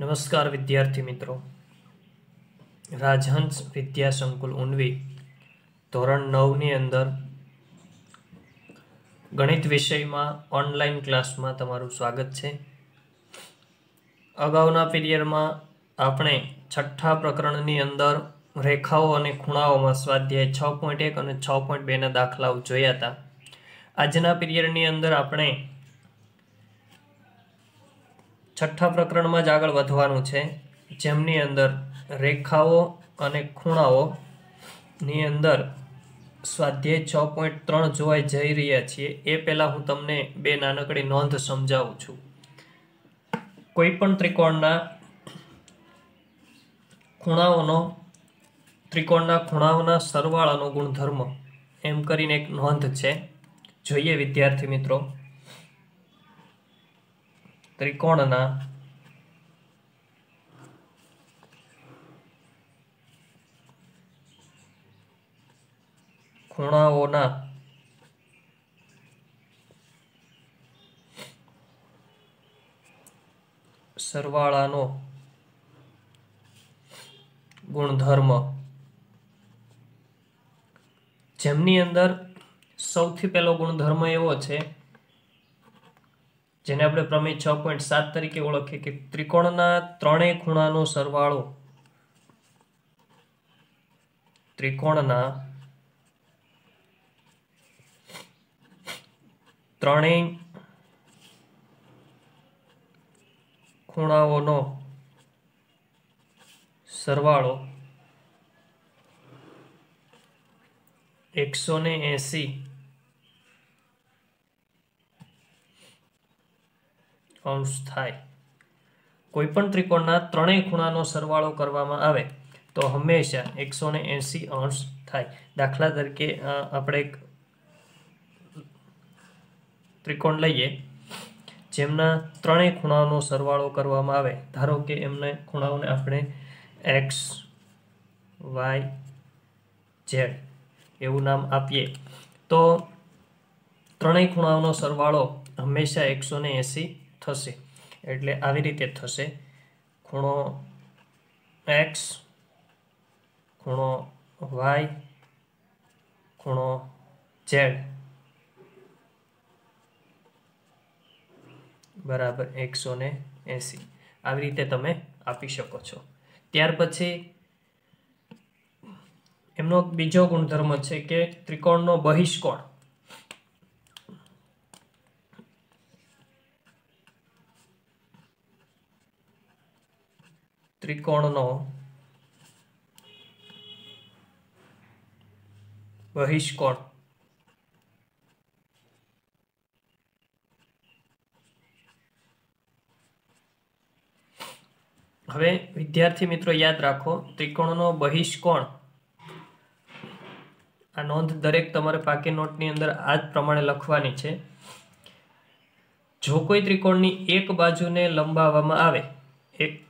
નમસ્કાર વિદ્યાર્થી મિત્રો રાજહંસ વિદ્યા સંકુલ ઉન્વી ધોરણ નવની અંદર ગણિત વિષયમાં ઓનલાઈન ક્લાસમાં તમારું સ્વાગત છે અગાઉના પીરિયડમાં આપણે છઠ્ઠા પ્રકરણની અંદર રેખાઓ અને ખૂણાઓમાં સ્વાધ્યાય છ પોઈન્ટ એક અને છ પોઈન્ટ બેના દાખલાઓ જોયા હતા આજના પીરિયડની અંદર આપણે છઠ્ઠા પ્રકરણમાં જ આગળ વધવાનું છે જેમની અંદર રેખાઓ અને ખૂણાઓની અંદર સ્વાધ્યાય છ પોઈન્ટ ત્રણ જોવાઈ જઈ રહ્યા છીએ એ પહેલાં હું તમને બે નાનકડી નોંધ સમજાવું છું કોઈપણ ત્રિકોણના ખૂણાઓનો ત્રિકોણના ખૂણાઓના સરવાળાનો ગુણધર્મ એમ કરીને એક નોંધ છે જોઈએ વિદ્યાર્થી મિત્રો ત્રિકોણના ખૂણાઓના સરવાળાનો ગુણધર્મ જેમની અંદર સૌથી પહેલો ગુણધર્મ એવો છે જેને આપણે પ્રમેય છ પોઈન્ટ સાત તરીકે ઓળખીએ કે ત્રિકોણના ત્રણેય ખૂણાનો સરવાળો ત્રિકોણના ત્રણેય ખૂણાઓનો સરવાળો એકસો ને એંસી અંશ થાય કોઈપણ ત્રિકોણના ત્રણેય ખૂણાનો સરવાળો કરવામાં આવે તો હંમેશા એકસો ને એંસી અંશ થાય દાખલા તરીકે આપણે એક ત્રિકોણ લઈએ જેમના ત્રણેય ખૂણાનો સરવાળો કરવામાં આવે ધારો કે એમને ખૂણાઓને આપણે એક્સ વાય ઝેડ એવું નામ આપીએ તો ત્રણેય ખૂણાઓનો સરવાળો હંમેશા એકસો ને એંસી થશે એટલે આવી રીતે થશે ખૂણો એક્સ ખૂણો વાય ખૂણો ઝેડ બરાબર એકસો ને એંસી આવી રીતે તમે આપી શકો છો ત્યાર પછી એમનો બીજો ગુણધર્મ છે કે ત્રિકોણનો બહિષ્કોણ ત્રિકોણનો બહિષ્કોણ હવે વિદ્યાર્થી મિત્રો યાદ રાખો ત્રિકોણનો બહિષ્કોણ આ નોંધ દરેક તમારે પાકી નોટની અંદર આ જ પ્રમાણે લખવાની છે જો કોઈ ત્રિકોણની એક બાજુને લંબાવવામાં આવે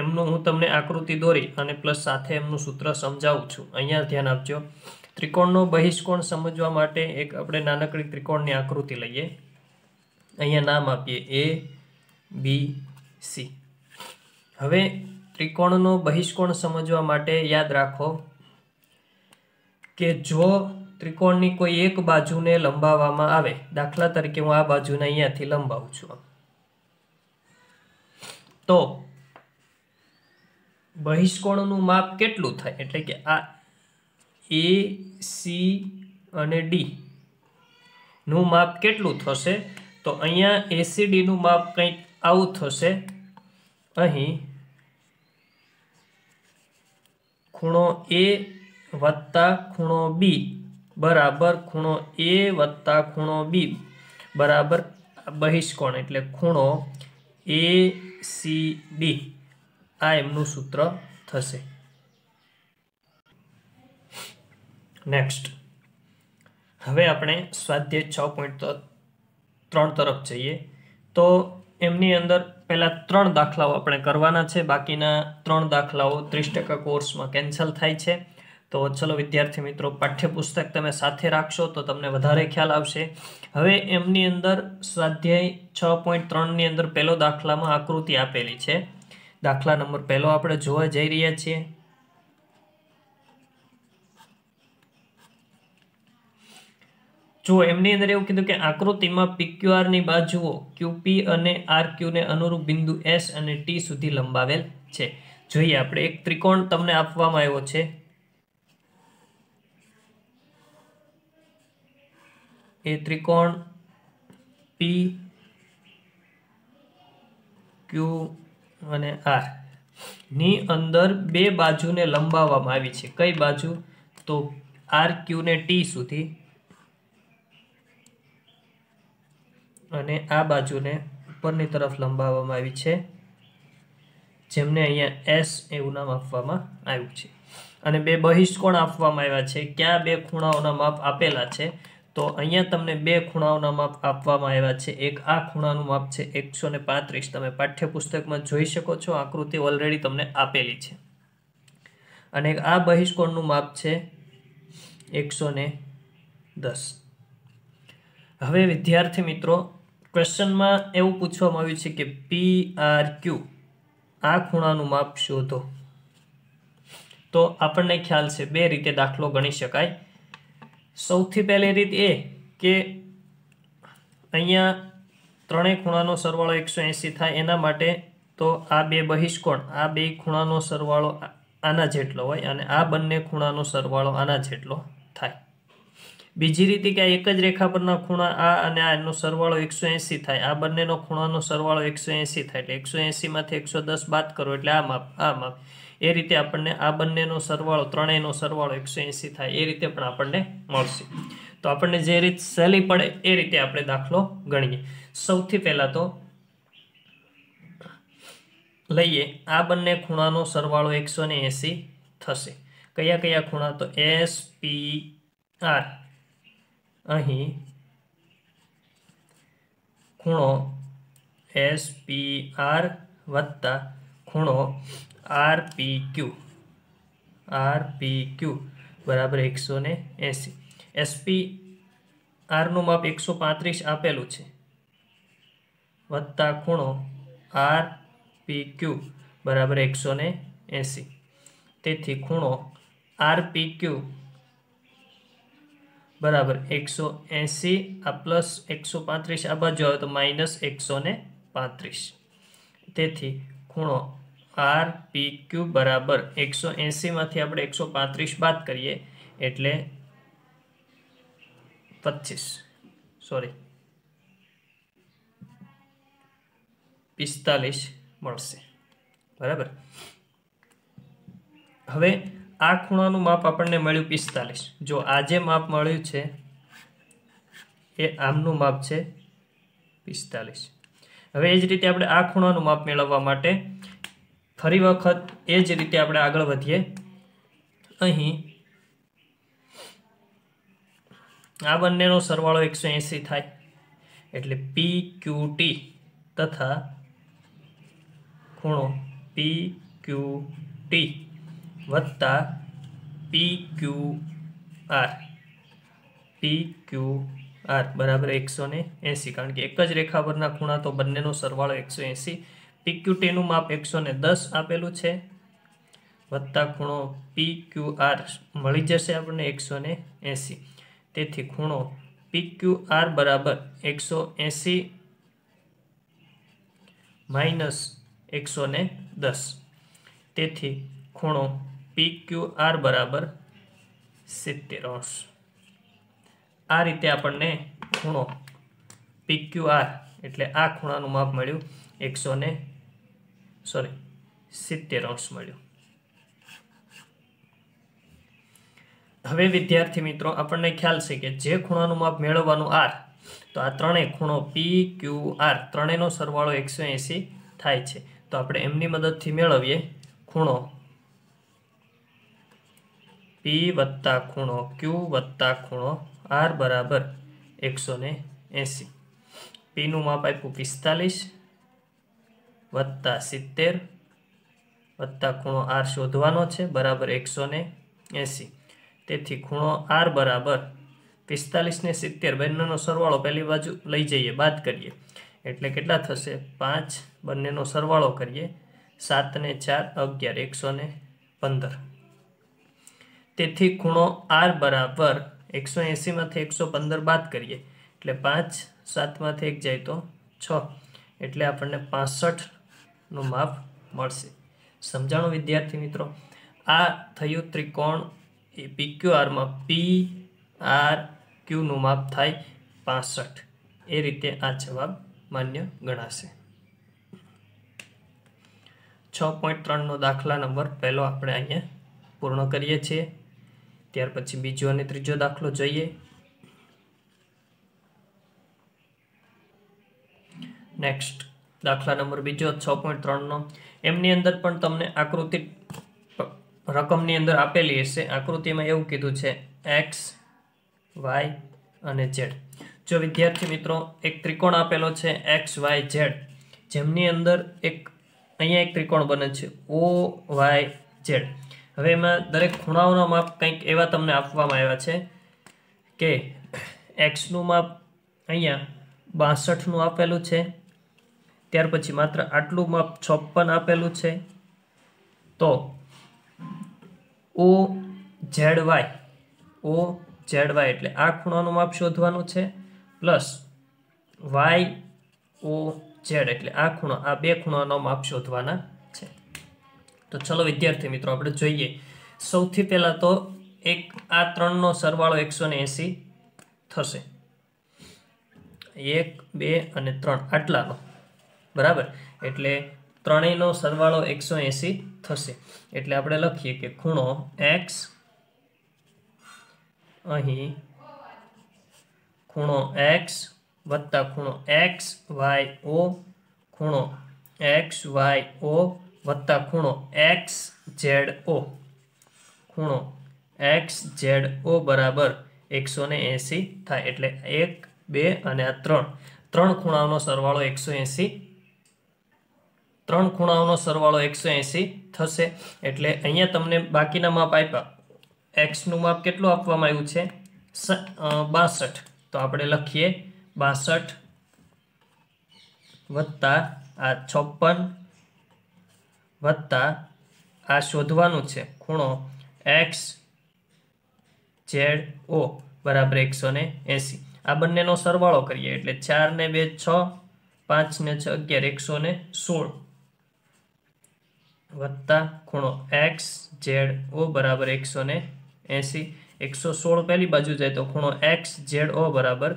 એમનું હું તમને આકૃતિ દોરી અને પ્લસ સાથે એમનું સૂત્ર સમજાવું છું અહીંયા ધ્યાન આપજો ત્રિકોણનો બહિષ્કોણ સમજવા માટે એક આપણે નાનકડી ત્રિકોણની આકૃતિ લઈએ અહીંયા નામ આપીએ એ બી સી હવે ત્રિકોણનો બહિષ્કોણ સમજવા માટે યાદ રાખો કે જો ત્રિકોણની કોઈ એક બાજુને લંબાવવામાં આવે દાખલા તરીકે હું આ બાજુને અહીંયાથી લંબાવું છું તો બહિષ્કોણનું માપ કેટલું થાય એટલે કે આ એ સી અને ડીનું માપ કેટલું થશે તો અહીંયા એસીડીનું માપ કંઈક આવું થશે અહીં ખૂણો એ વત્તા ખૂણો બી બરાબર ખૂણો એ વત્તા ખૂણો બી બરાબર બહિષ્કોણ એટલે ખૂણો એ સી ડી આ એમનું સૂત્ર થશે નેક્સ્ટ હવે આપણે સ્વાધ્યાય છ પોઈન્ટ ત્રણ તરફ જઈએ તો એમની અંદર પહેલાં ત્રણ દાખલાઓ આપણે કરવાના છે બાકીના ત્રણ દાખલાઓ ત્રીસ ટકા કોર્સમાં કેન્સલ થાય છે તો ચલો વિદ્યાર્થી મિત્રો પાઠ્યપુસ્તક તમે સાથે રાખશો તો તમને વધારે ખ્યાલ આવશે હવે એમની અંદર સ્વાધ્યાય છ પોઈન્ટ ત્રણની અંદર પહેલો દાખલામાં આકૃતિ આપેલી છે દાખલા નંબર પહેલો આપણે જોવા જઈ રહ્યા છીએ જો એમની અંદર એવું કીધું કે આકૃતિમાં પીક્યુઆરની બાજુઓ ક્યુપી અને આર ક્યુને અનુરૂપ બિંદુ એસ અને ટી સુધી લંબાવેલ છે જોઈએ આપણે એક ત્રિકોણ તમને આપવામાં આવ્યો છે એ ત્રિકોણ પી ક્યુ અને આર ની અંદર બે બાજુને લંબાવવામાં આવી છે કઈ બાજુ તો આર ક્યુને ટી સુધી અને આ બાજુને ઉપરની તરફ લંબાવવામાં આવી છે જેમને અહીંયા એસ એવું નામ આપવામાં આવ્યું છે અને બે બહિષ્કોણ આપવામાં આવ્યા છે ક્યાં બે ખૂણાઓના માપ આપેલા છે તો અહીંયા તમને બે ખૂણાઓના માપ આપવામાં આવ્યા છે એક આ ખૂણાનું માપ છે એકસો તમે પાઠ્યપુસ્તકમાં જોઈ શકો છો આકૃતિ ઓલરેડી તમને આપેલી છે અને આ બહિષ્કોણનું માપ છે એકસો દસ હવે વિદ્યાર્થી મિત્રો ક્વેશ્ચનમાં એવું પૂછવામાં આવ્યું છે કે પી આર ક્યુ આ ખૂણાનું માપ શોધો તો આપણને ખ્યાલ છે બે રીતે દાખલો ગણી શકાય સૌથી પહેલી રીત એ કે અહીંયા ત્રણેય ખૂણાનો સરવાળો એકસો એંસી થાય એના માટે તો આ બે બહિષ્કોણ આ બે ખૂણાનો સરવાળો આના જેટલો હોય અને આ બંને ખૂણાનો સરવાળો આના જેટલો થાય બીજી રીતે કે એક જ રેખા પરના ખૂણા આ અને આ એનો સરવાળો એકસો એંસી થાય આ બંનેનો ખૂણાનો સરવાળો એકસો એંસી થાય એટલે એકસો એંસીમાંથી એકસો દસ બાદ કરો એટલે આ માપ આ માપ એ રીતે આપણને આ બંનેનો સરવાળો ત્રણેયનો સરવાળો એકસો થાય એ રીતે પણ આપણને મળશે તો આપણને જે રીત સહેલી પડે એ રીતે આપણે દાખલો ગણીએ સૌથી પહેલાં તો લઈએ આ બંને ખૂણાનો સરવાળો એકસો એંસી થશે કયા કયા ખૂણા તો એસ પી આર અહીં ખૂણો એસ પી આર વત્તા ખૂણો R P Q R P ક્યુ બરાબર એકસો ને એંસી એસપી આરનું માપ એકસો પાંત્રીસ આપેલું છે વત્તા ખૂણો આર પી ક્યુ બરાબર એકસો ને એંસી તેથી ખૂણો આર પી ક્યુ બરાબર એકસો એંસી આ પ્લસ એકસો પાંત્રીસ આ બાજુ આવે તો માઇનસ એકસો પાંત્રીસ તેથી ખૂણો આર પી ક્યુ બરાબર એકસો એંસીમાંથી આપણે એકસો પાંત્રીસ બાદ કરીએ એટલે પચીસ સોરી પિસ્તાલીસ મળશે બરાબર હવે આ ખૂણાનું માપ આપણને મળ્યું પિસ્તાલીસ જો આજે માપ મળ્યું છે એ આમનું માપ છે પિસ્તાલીસ હવે એ જ રીતે આપણે આ ખૂણાનું માપ મેળવવા માટે ફરી વખત એ જ રીતે આપણે આગળ વધીએ અહીં આ બંનેનો સરવાળો એકસો એંસી થાય એટલે પી ક્યુ ટી તથા ખૂણો પી ક્યુ ટી વત્તા પી Q R P Q R બરાબર એકસો ને એંસી કારણ કે એક જ રેખા પરના ખૂણા તો બંનેનો સરવાળો એકસો એંસી ટીનું માપ એકસો ને દસ આપેલું છે વત્તા ખૂણો પી ક્યુ આર મળી જશે આપણને એકસો ને એંસી તેથી ખૂણો પી ક્યુ આર બરાબર એકસો એંસી માઇનસ એકસો ને દસ તેથી ખૂણો પી ક્યુ આર બરાબર સિત્તેર અંશ આ રીતે આપણને ખૂણો પી ક્યુ આર એટલે આ ખૂણાનું માપ મળ્યું એકસો ને સોરી સિત્તેર અંશ મળ્યો હવે વિદ્યાર્થી મિત્રો આપણને ખ્યાલ છે કે જે ખૂણાનું માપ મેળવવાનું આર તો આ ત્રણેય ખૂણો પી ક્યુ આર ત્રણેયનો સરવાળો એકસો એંસી થાય છે તો આપણે એમની મદદથી મેળવીએ ખૂણો પી વત્તા ખૂણો ક્યુ વત્તા ખૂણો આર બરાબર એકસો ને એંસી પીનું માપ આપ્યું પિસ્તાલીસ વત્તા સિત્તેર વત્તા ખૂણો આર શોધવાનો છે બરાબર એકસો એંસી તેથી ખૂણો આર બરાબર પિસ્તાલીસ ને સિત્તેર બંનેનો સરવાળો પહેલી બાજુ લઈ જઈએ બાદ કરીએ એટલે કેટલા થશે પાંચ બંનેનો સરવાળો કરીએ સાત ને ચાર અગિયાર એકસો ને પંદર તેથી ખૂણો આર બરાબર એકસો એંસીમાંથી એકસો પંદર બાદ કરીએ એટલે પાંચ સાતમાંથી એક જાય તો છ એટલે આપણને પાસઠ નું માપ મળશે સમજાણો વિદ્યાર્થી મિત્રો આ થયું ત્રિકોણ એ પી પીક્યુઆરમાં પી આર ક્યુનું માપ થાય પાસઠ એ રીતે આ જવાબ માન્ય ગણાશે છ પોઈન્ટ ત્રણનો દાખલા નંબર પહેલો આપણે અહીંયા પૂર્ણ કરીએ છીએ ત્યાર પછી બીજો અને ત્રીજો દાખલો જોઈએ નેક્સ્ટ દાખલા નંબર બીજો છ પોઈન્ટ ત્રણનો એમની અંદર પણ તમને આકૃતિ રકમની અંદર આપેલી હશે આકૃતિમાં એવું કીધું છે એક્સ વાય અને ઝેડ જો વિદ્યાર્થી મિત્રો એક ત્રિકોણ આપેલો છે એક્સ વાય ઝેડ જેમની અંદર એક અહીંયા એક ત્રિકોણ બને છે ઓ વાય ઝેડ હવે એમાં દરેક ખૂણાઓના માપ કંઈક એવા તમને આપવામાં આવ્યા છે કે એક્સનું માપ અહીંયા બાસઠનું આપેલું છે ત્યાર પછી માત્ર આટલું માપ છપ્પન આપેલું છે તો O Z Y O Z Y એટલે આ ખૂણાનું માપ શોધવાનું છે પ્લસ વાય ઓ ઝેડ એટલે આ ખૂણો આ બે ખૂણાનો માપ શોધવાના છે તો ચલો વિદ્યાર્થી મિત્રો આપણે જોઈએ સૌથી પહેલાં તો એક આ ત્રણનો સરવાળો એકસો એંસી થશે એક બે અને ત્રણ આટલાનો બરાબર એટલે ત્રણેયનો સરવાળો એકસો એંસી થશે એટલે આપણે લખીએ કે ખૂણો એક્સ અહીં ખૂણો એક્સ વત્તા ખૂણો એક્સ વાય ઓ ખૂણો એક્સ વાય ઓ વત્તા ખૂણો એક્સ ઝેડ ઓ ખૂણો એક્સ ઝેડ ઓ બરાબર એકસો ને એંસી થાય એટલે એક બે અને આ ત્રણ ત્રણ ખૂણાઓનો સરવાળો એકસો એંસી ત્રણ ખૂણાઓનો સરવાળો એકસો એંસી થશે એટલે અહીંયા તમને બાકીના માપ આપ્યા એક્સનું માપ કેટલું આપવામાં આવ્યું છે બાસઠ તો આપણે લખીએ બાસઠ વત્તા આ છપ્પન વત્તા આ શોધવાનું છે ખૂણો એક્સ ઝેડ ઓ બરાબર એકસો ને એંસી આ બંનેનો સરવાળો કરીએ એટલે ચાર ને બે છ પાંચ ને છ અગિયાર એકસો ને સોળ વત્તા ખૂણો એક્સ ઝેડ ઓ બરાબર એકસો ને એંસી એકસો સોળ પહેલી બાજુ જાય તો ખૂણો એક્સ ઝેડ ઓ બરાબર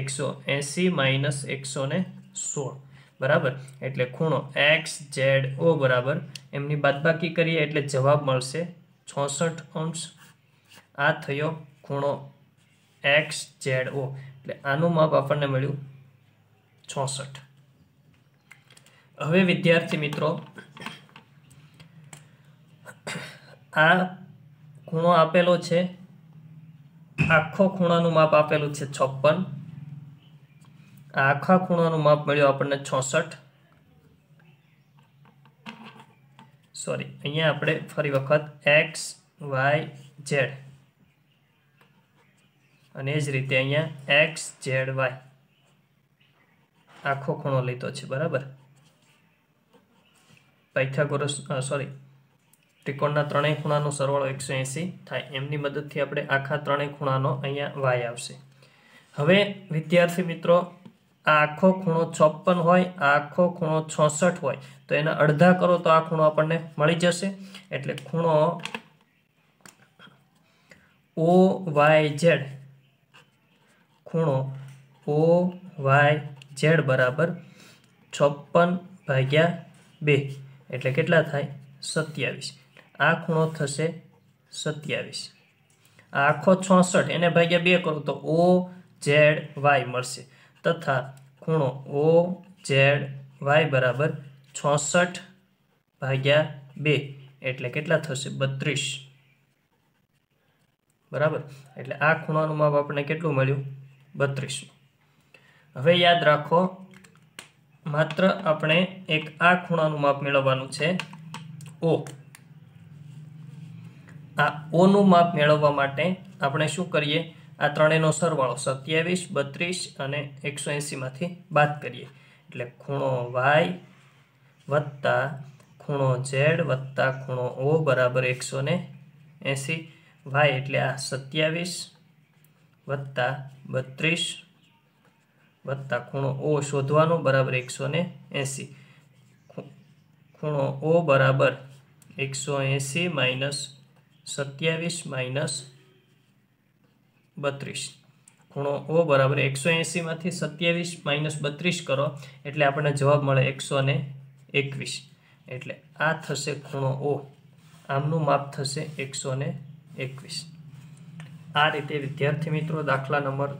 એકસો એંસી માઇનસ એકસો ને સોળ બરાબર એટલે ખૂણો એક્સ ઝેડ ઓ બરાબર એમની બાદબાકી કરીએ એટલે જવાબ મળશે છોસઠ અંશ આ થયો ખૂણો એક્સ ઝેડ ઓ એટલે આનું માપ આપણને મળ્યું છોસઠ હવે વિદ્યાર્થી મિત્રો આ ખૂણો આપેલો છે આખો ખૂણાનું માપ આપેલું છે છપ્પન આખા ખૂણાનું માપ મળ્યું આપણને છોસઠ સોરી અહીંયા આપણે ફરી વખત એક્સ વાય ઝેડ અને એ જ રીતે અહીંયા એક્સ ઝેડ વાય આખો ખૂણો લીધો છે બરાબર પાયથાગોરસ સોરી ત્રિકોણના ત્રણેય ખૂણાનો સરવાળો એકસો એંસી થાય એમની મદદથી આપણે આખા ત્રણેય ખૂણાનો અહીંયા વાય આવશે હવે વિદ્યાર્થી મિત્રો આ આખો ખૂણો ચોપન હોય આ આખો ખૂણો છોસઠ હોય તો એના અડધા કરો તો આ ખૂણો આપણને મળી જશે એટલે ખૂણો ઓ વાય ઝેડ ખૂણો ઓ વાય ઝેડ બરાબર છપ્પન ભાગ્યા બે એટલે કેટલા થાય સત્યાવીસ આ ખૂણો થશે સત્યાવીસ આ આખો છોસઠ એને ભાગ્યા બે કરો તો ઓ ઝેડ વાય મળશે તથા ખૂણો ઓ ઝેડ વાય બરાબર છોસઠ ભાગ્યા બે એટલે કેટલા થશે બત્રીસ બરાબર એટલે આ ખૂણાનું માપ આપણને કેટલું મળ્યું બત્રીસ હવે યાદ રાખો માત્ર આપણે એક આ ખૂણાનું માપ મેળવવાનું છે ઓ આ ઓનું માપ મેળવવા માટે આપણે શું કરીએ આ ત્રણેયનો સરવાળો સત્યાવીસ બત્રીસ અને એકસો એંસીમાંથી બાદ કરીએ એટલે ખૂણો વાય વત્તા ખૂણો ઝેડ વત્તા ખૂણો ઓ બરાબર એકસો ને એંસી વાય એટલે આ સત્યાવીસ વત્તા બત્રીસ વત્તા ખૂણો ઓ શોધવાનો બરાબર એકસો ને એંસી ખૂણો ઓ બરાબર એકસો એંસી માઇનસ સત્યાવીસ માઇનસ બત્રીસ ખૂણો ઓ બરાબર એકસો એંસીમાંથી સત્યાવીસ માઇનસ બત્રીસ કરો એટલે આપણને જવાબ મળે એકસો ને એકવીસ એટલે આ થશે ખૂણો ઓ આમનું માપ થશે એકસો ને એકવીસ આ રીતે વિદ્યાર્થી મિત્રો દાખલા નંબર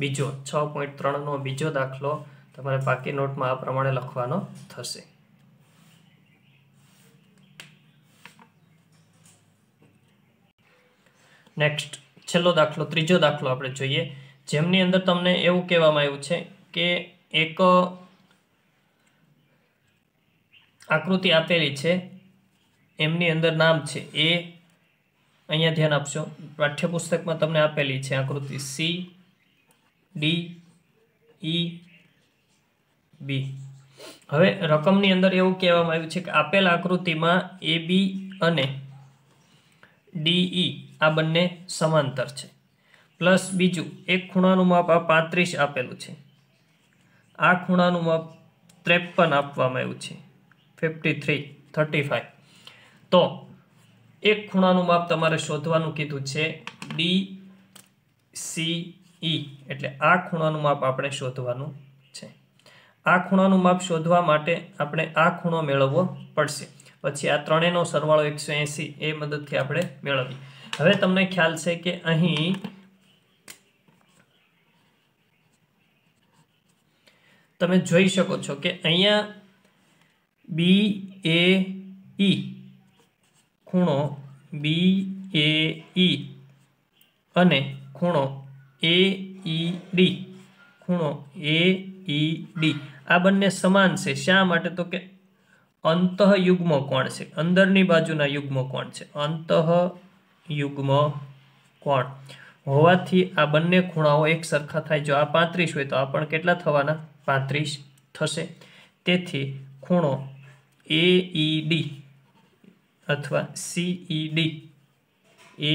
બીજો છ પોઈન્ટ ત્રણનો બીજો દાખલો તમારે બાકી નોટમાં આ પ્રમાણે લખવાનો થશે નેક્સ્ટ છેલ્લો દાખલો ત્રીજો દાખલો આપણે જોઈએ જેમની અંદર તમને એવું કહેવામાં આવ્યું છે કે એક આકૃતિ આપેલી છે એમની અંદર નામ છે એ અહીંયા ધ્યાન આપશો પાઠ્યપુસ્તકમાં તમને આપેલી છે આકૃતિ સી ડી ઈ બી હવે રકમની અંદર એવું કહેવામાં આવ્યું છે કે આપેલ આકૃતિમાં એ બી અને ડીઈ આ બંને સમાંતર છે પ્લસ બીજું એક ખૂણાનું માપ આ પાંત્રીસ આપેલું છે આ ખૂણાનું માપ ત્રેપન આપવામાં આવ્યું છે ફિફ્ટી થ્રી થર્ટી ફાઇવ તો એક ખૂણાનું માપ તમારે શોધવાનું કીધું છે ડી સી ઈ એટલે આ ખૂણાનું માપ આપણે શોધવાનું છે આ ખૂણાનું માપ શોધવા માટે આપણે આ ખૂણો મેળવવો પડશે પછી આ ત્રણેયનો સરવાળો એકસો એંસી એ મદદથી આપણે મેળવીએ હવે તમને ખ્યાલ છે કે અહીં તમે જોઈ શકો છો કે અહીંયા બી એ ઈ ખૂણો બી એ ઈ અને ખૂણો એ ઈ ડી ખૂણો એ ઈ ડી આ બંને સમાન છે શા માટે તો કે અંતઃયુગ્મ કોણ છે અંદરની બાજુના યુગ્મ કોણ છે અંતઃ યુગ્મ કોણ હોવાથી આ બંને ખૂણાઓ એક સરખા થાય જો આ પાંત્રીસ હોય તો આ પણ કેટલા થવાના પાંત્રીસ થશે તેથી ખૂણો એ ડી e અથવા સીઈડી એ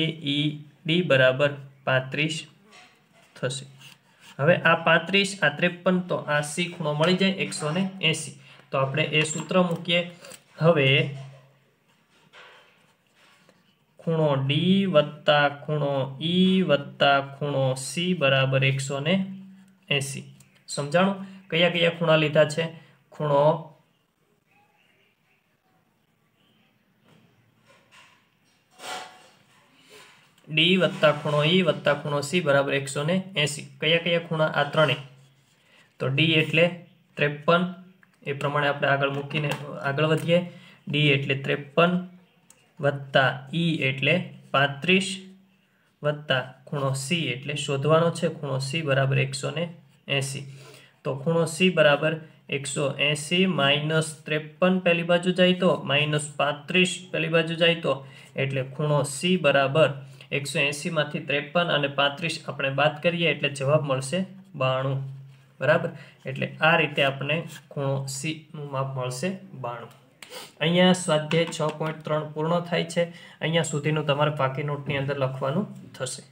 ડી બરાબર પાંત્રીસ થશે હવે આ પાંત્રીસ આ ત્રેપન તો આ સી ખૂણો મળી જાય એકસો ને એંસી તો આપણે એ સૂત્ર મૂકીએ હવે ખૂણો ડી વત્તા ખૂણો ઈ e વત્તા ખૂણો સી બરાબર એકસો ને એંસી સમજાણું કયા કયા ખૂણા લીધા છે ખૂણો ડી વત્તા ખૂણો ઈ e વત્તા ખૂણો સી બરાબર એકસો ને એંસી કયા કયા ખૂણા આ ત્રણે તો ડી એટલે ત્રેપન એ પ્રમાણે આપણે આગળ મૂકીને આગળ વધીએ ડી એટલે ત્રેપન વત્તા ઈ એટલે પાંત્રીસ વત્તા ખૂણો સી એટલે શોધવાનો છે ખૂણો સી બરાબર એકસો ને એંસી તો ખૂણો સી બરાબર એકસો એંસી માઇનસ ત્રેપન પહેલી બાજુ જાય તો માઇનસ પાંત્રીસ પહેલી બાજુ જાય તો એટલે ખૂણો સી બરાબર એકસો એંસીમાંથી ત્રેપન અને પાંત્રીસ આપણે બાદ કરીએ એટલે જવાબ મળશે બાણું બરાબર એટલે આ રીતે આપણે ખૂણો સીનું માપ મળશે બાણું અહીંયા સ્વાધ્યાય છ પોઈન્ટ ત્રણ પૂર્ણ થાય છે અહીંયા સુધીનું તમારે બાકી નોટની અંદર લખવાનું થશે